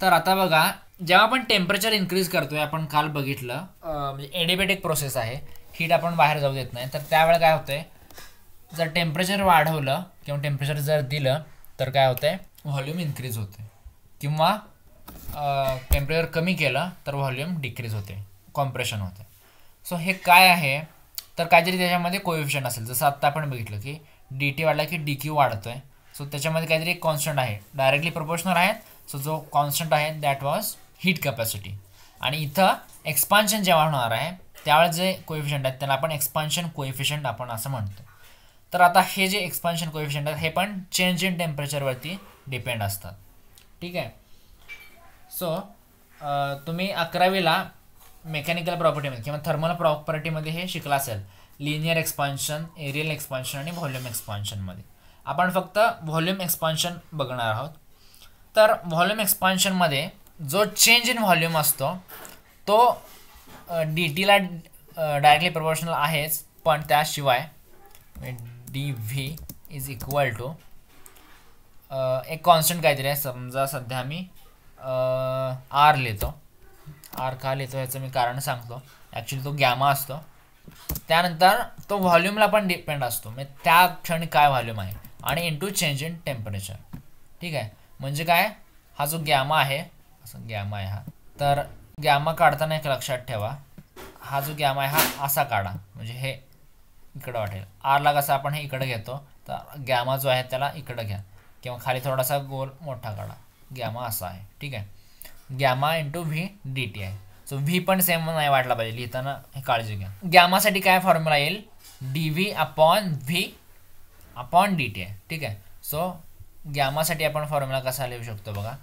तर आता बघा जेव्हा आपण टेम्परेचर इन्क्रीज करतोय आपण काल बघितलं म्हणजे एडिबॅटिक प्रोसेस आहे हीट आपण बाहेर जाऊ देत नाही तर त्यावेळेला काय होतंय जर टेम्परेचर वाढवलं किंवा टेम्परेचर जर दिलं तर काय होतंय व्हॉल्यूम इन्क्रीज होते किंवा टेम्परेचर कमी केलं तर व्हॉल्यूम डिक्रीज होते कॉम्प्रेशन होते सो हे काय आहे तर काहीतरी त्याच्यामध्ये कोविफिशन असेल जसं आत्ता आपण बघितलं की डी टी वाढला की डी क्यू वाढतो आहे सो त्याच्यामध्ये काहीतरी एक कॉन्स्टंट आहे डायरेक्टली प्रोपोर्शनल आहेत सो जो कॉन्स्टंट आहे दॅट वॉज हीट कॅपॅसिटी आणि इथं एक्सपान्शन जेव्हा होणार आहे त्यावेळेस जे कोइफिशंट आहेत त्याला आपण एक्सपान्शन कोइफिशंट आपण असं म्हणतो तर आता हे जे एक्सपान्शन कोइफिशंट आहेत हे पण चेंज इन टेम्परेचरवरती डिपेंड असतात ठीक आहे सो तुम्ही अकरावीला मेकॅनिकल प्रॉपर्टीमध्ये किंवा थर्मल प्रॉपर्टीमध्ये हे शिकला असेल लिनियर एक्सपान्शन एरियल एक्सपान्शन आणि व्हॉल्यूम एक्सपान्शनमध्ये आपण फक्त व्हॉल्यूम एक्सपान्शन बघणार आहोत तर व्हॉल्यूम एक्सपान्शनमध्ये जो चेंज इन व्हॉल्यूम असतो तो डी टीला डायरेक्टली प्रपोर्शनल आहेच पण त्याशिवाय D V is equal to एक कॉन्स्टंट काहीतरी आहे समजा सध्या मी आर लिहितो आर का लिहितो याचं मी कारण सांगतो ॲक्च्युली तो गॅमा असतो त्यानंतर तो व्हॉल्यूमला पण डिपेंड असतो म्हणजे त्या क्षणी काय व्हॉल्यूम आहे आणि इंटू चेंज इन टेम्परेचर ठीक आहे म्हणजे काय हा जो गॅमा आहे असं गॅमा आहे हा तर गॅमा काढताना एक लक्षात ठेवा हा जो गॅमा आहे हा असा काढा म्हणजे हे इकडं वाटेल आरला कसं आपण हे इकडं घेतो तर गॅमा जो आहे त्याला इकडं घ्या किंवा खाली थोडासा गोल मोठा काढा गॅमा असा आहे ठीक आहे gamma into V D T आहे सो व्ही पण सेम नाही वाटला पाहिजे लिहिताना हे काळजी घ्या गॅमासाठी काय फॉर्म्युला येईल D V upon V upon D T ठीक है सो ग्यामासाठी अपन फॉर्म्यूला कसा लिखू शको बैमा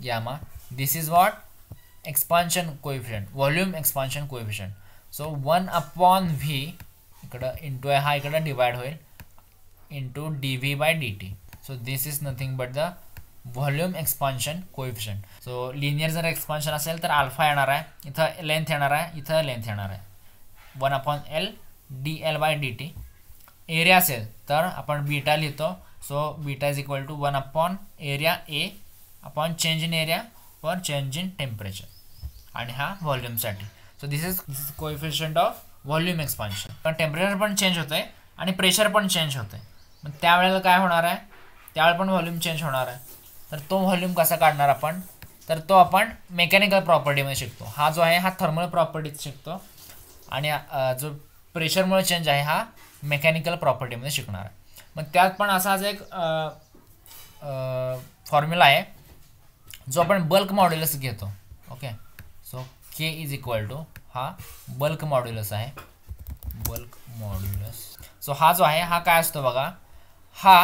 gamma this is what expansion coefficient volume expansion coefficient so one upon V इकड़ इंटू है हा इक divide whole into D V by D T so this is nothing but the volume expansion coefficient so linear जर expansion अल तो alpha यार है इत लेंथ येणार आहे length one upon L D L by D T area असेल तर आपण बीटा लिहितो so beta is equal to one upon area A upon change in area for change in temperature आणि हा व्हॉल्यूमसाठी so this is this is coefficient of volume expansion पण temperature पण change होतं आहे आणि प्रेशर पण चेंज होतं आहे मग त्यावेळेला काय होणार आहे त्यावेळेला पण व्हॉल्यूम चेंज होणार आहे तर तो व्हॉल्यूम कसा काढणार आपण तर तो आपण मेकॅनिकल प्रॉपर्टीमध्ये शिकतो हा जो आहे हा थर्मल प्रॉपर्टीत शिकतो आणि जो प्रेशरमुळे चेंज आहे हा मेकॅनिकल प्रॉपर्टीमध्ये शिकणार आहे मग त्यात पण असाच एक फॉर्म्युला आहे जो आपण बल्क मॉड्युलस घेतो okay so K is equal to हा बल्क मॉड्युलस आहे बल्क मॉड्युलस सो हा जो आहे हा काय असतो बघा हा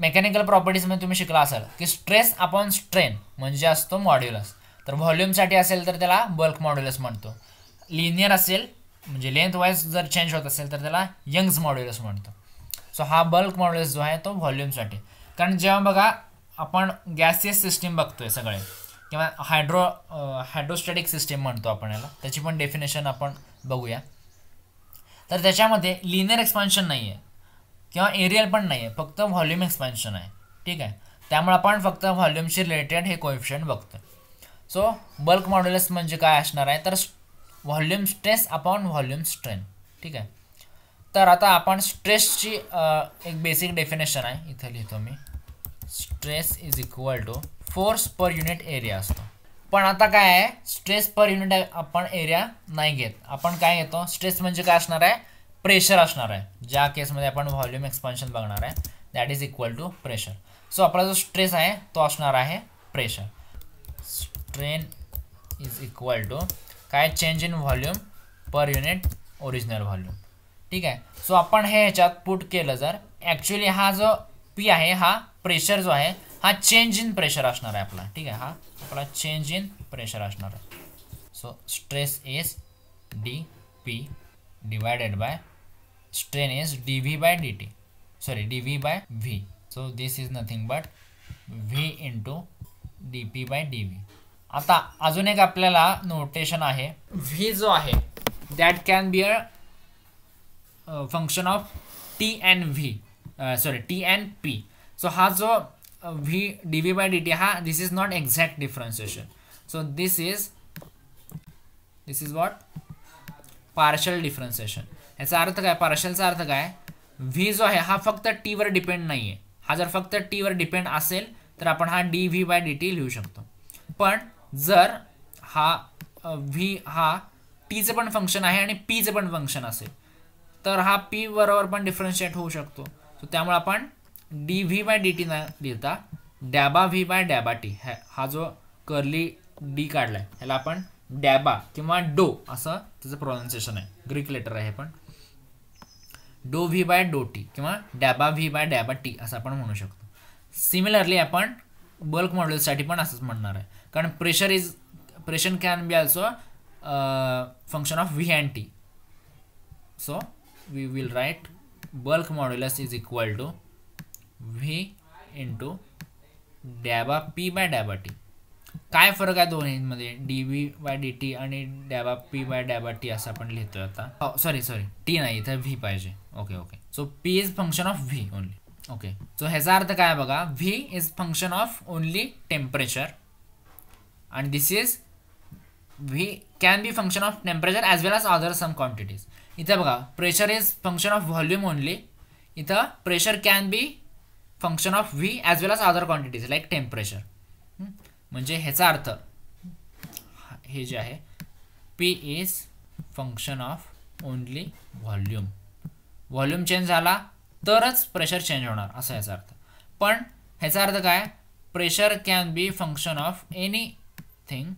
मेकॅनिकल प्रॉपर्टीजमध्ये तुम्ही शिकला असाल की स्ट्रेस अपॉन स्ट्रेन म्हणजे असतो मॉड्युलस तर व्हॉल्यूमसाठी असेल तर त्याला बल्क मॉड्युलस म्हणतो लिनियर असेल म्हणजे लेंथ वाईज जर चेंज होत असेल तर त्याला यंग्स मॉड्युलस म्हणतो सो हा बल्क मॉड्युलस जो आहे तो व्हॉल्यूमसाठी कारण जेव्हा बघा आपण गॅसियस सिस्टीम बघतोय सगळे किंवा हायड्रो हायड्रोस्टॅटिक सिस्टीम म्हणतो आपण याला त्याची पण डेफिनेशन आपण बघूया तर त्याच्यामध्ये लिनियर एक्सपान्शन नाही आहे किंवा एरियल पण नाही आहे फक्त व्हॉल्यूम एक्सपान्शन आहे ठीक आहे त्यामुळे आपण फक्त व्हॉल्यूमशी रिलेटेड हे कोइफिशियंट बघतो सो बल्क मॉड्युलस म्हणजे काय असणार आहे तर volume stress upon volume strain ठीक आहे तर आता आपण स्ट्रेसची एक बेसिक डेफिनेशन आहे इथं लिहितो मी stress is equal to force per unit area असतो पण आता काय आहे स्ट्रेस पर युनिट आपण एरिया नाही घेत आपण काय घेतो स्ट्रेस म्हणजे काय असणार आहे प्रेशर असणार आहे ज्या केसमध्ये आपण व्हॉल्यूम एक्सपान्शन बघणार आहे that is equal to pressure so आपला जो स्ट्रेस आहे तो असणार आहे pressure strain is equal to काय change in volume per unit original volume ठीक आहे सो आपण हे ह्याच्यात पुट केलं जर ॲक्च्युली हा जो पी आहे हा प्रेशर जो आहे हा चेंज इन प्रेशर असणार आहे आपला ठीक आहे हा आपला चेंज इन प्रेशर असणार आहे so stress is D P divided by strain is D V by D T sorry D V by V so this is nothing but V to D P by D V आता अजून एक आपल्याला notation आहे V जो आहे that can be a function of T and V sorry T and P so हा जो V D V by D T हा this is not exact differentiation so this is this is what partial differentiation याचा अर्थ काय पार्शलचा अर्थ काय V जो आहे हा फक्त टीवर डिपेंड नाही आहे हा जर फक्त टीवर डिपेंड असेल तर आपण हा D V by D T लिहू शकतो पण जर हा व्ही हा टीचं पण फंक्शन आहे आणि पीचं पण फंक्शन असेल तर हा पी बरोबर पण डिफरन्शिएट होऊ शकतो सो त्यामुळे आपण D V by D T न लिहिता डॅबा व्ही बाय डॅबा टी हा जो कर्ली डी काढला आहे ह्याला आपण डॅबा किंवा डो असं त्याचं प्रोनाऊन्सिएशन आहे ग्रीक लेटर आहे पण डो व्ही बाय डो टी किंवा डॅबा व्ही बाय डॅबा टी असं आपण म्हणू शकतो सिमिलरली आपण बल्क मॉडेल्ससाठी पण असंच म्हणणार आहे कारण pressure is pressure can be also function of V and T so we will write bulk modulus is equal to V to डॅबा पी बाय डॅबा टी काय फरक आहे दोन्हीमध्ये D V by D T आणि डॅबा पी बाय डॅबा T असं आपण लिहितोय आता सॉरी सॉरी टी नाही इथं व्ही पाहिजे okay okay so P is function of V only okay so ह्याचा अर्थ काय बघा V is function of only temperature आणि this is V can be function of temperature as well as other some quantities इथं बघा pressure is function of volume only इथं pressure can be function of V as well as other quantities like temperature म्हणजे ह्याचा अर्थ हे जे आहे P is function of only volume volume change झाला तरच प्रेशर चेंज होणार असा याचा अर्थ पण ह्याचा अर्थ काय pressure can be function of anything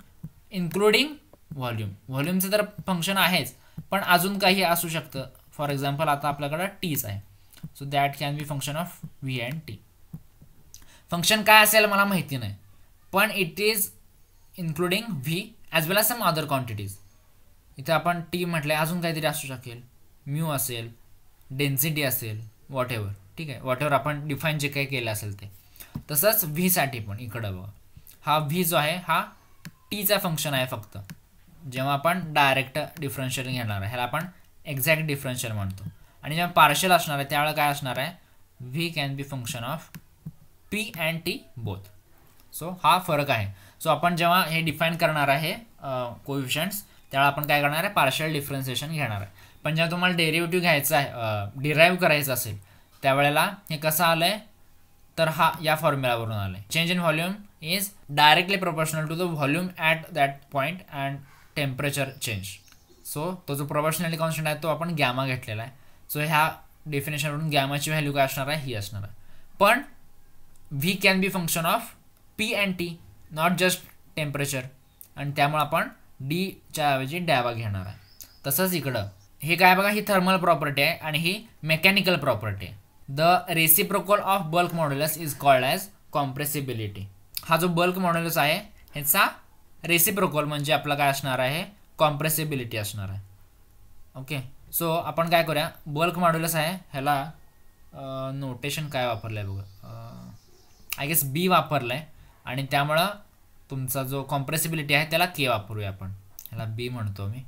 including volume व्हॉल्यूमचं तर फंक्शन आहेच पण अजून काही असू शकतं फॉर एक्झाम्पल आता आपल्याकडं टीच आहे so that can be function of V and T function काय असेल मला माहिती नाही पण it is including V as well as some other quantities इथे आपण टी म्हटलं अजून काहीतरी असू शकेल म्यू असेल डेन्सिटी असेल वॉट ठीक आहे वॉट आपण डिफाईन जे काही केलं असेल ते तसंच व्हीसाठी पण इकडं बघा हा व्ही जो आहे हा टीचा फंक्शन आहे फक्त जेव्हा आपण डायरेक्ट डिफरन्शियल घेणार आहे ह्याला आपण एक्झॅक्ट डिफरन्शियल म्हणतो आणि जेव्हा पार्शल असणार आहे त्यावेळेला काय असणार आहे V can be function of P and T both so हा फरक आहे सो आपण जेव्हा हे डिफाईन करणार आहे कोविशन्स त्यावेळेला आपण काय करणार आहे पार्शल डिफरन्सिएशन घेणार आहे पण जेव्हा तुम्हाला डेरिव्हेटिव्ह घ्यायचा आहे डिराईव्ह करायचं असेल त्यावेळेला हे कसं आलं आहे तर हा या फॉर्म्युलावरून आलं आहे change in volume is directly proportional to the volume at that point and temperature change so तो जो प्रोपोर्शनली कॉन्स्टंट आहे तो आपण गॅमा घेतलेला आहे सो ह्या डेफिनेशनवरून गॅमाची व्हॅल्यू काय असणार आहे ही असणार आहे पण V can be function of P and T not just temperature आणि त्यामुळे आपण डीच्या ऐवजी डॅवा घेणार आहे तसंच इकडं हे काय बघा ही थर्मल प्रॉपर्टी आहे आणि ही मेकॅनिकल प्रॉपर्टी आहे the reciprocal of bulk modulus is called as compressibility हा जो बल्क मॉड्युलस आहे ह्याचा रेसिप्रोकॉल म्हणजे आपलं काय असणार आहे कॉम्प्रेसिबिलिटी असणार आहे ओके सो आपण काय करूया बल्क मॉड्युलस आहे ह्याला नोटेशन काय वापरलं आहे बघा आय गेस बी वापरलं आहे आणि त्यामुळं तुमचा जो कॉम्प्रेसिबिलिटी आहे त्याला के वापरूया आपण ह्याला बी म्हणतो मी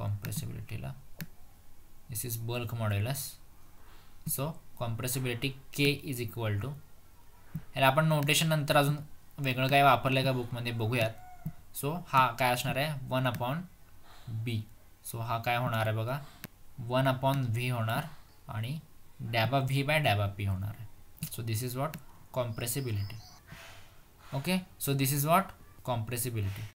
compressibility la is bulk bulk so compressibility K is equal to याला आपण नोटेशन नंतर अजून वेगळं काय वापरलं का बुकमध्ये बघूयात सो हा काय असणार आहे वन अपॉन बी सो हा काय होणार आहे बघा वन अपॉन व्ही होणार आणि डॅबा व्ही बाय डॅबा पी होणार आहे so this is what compressibility okay so this is what compressibility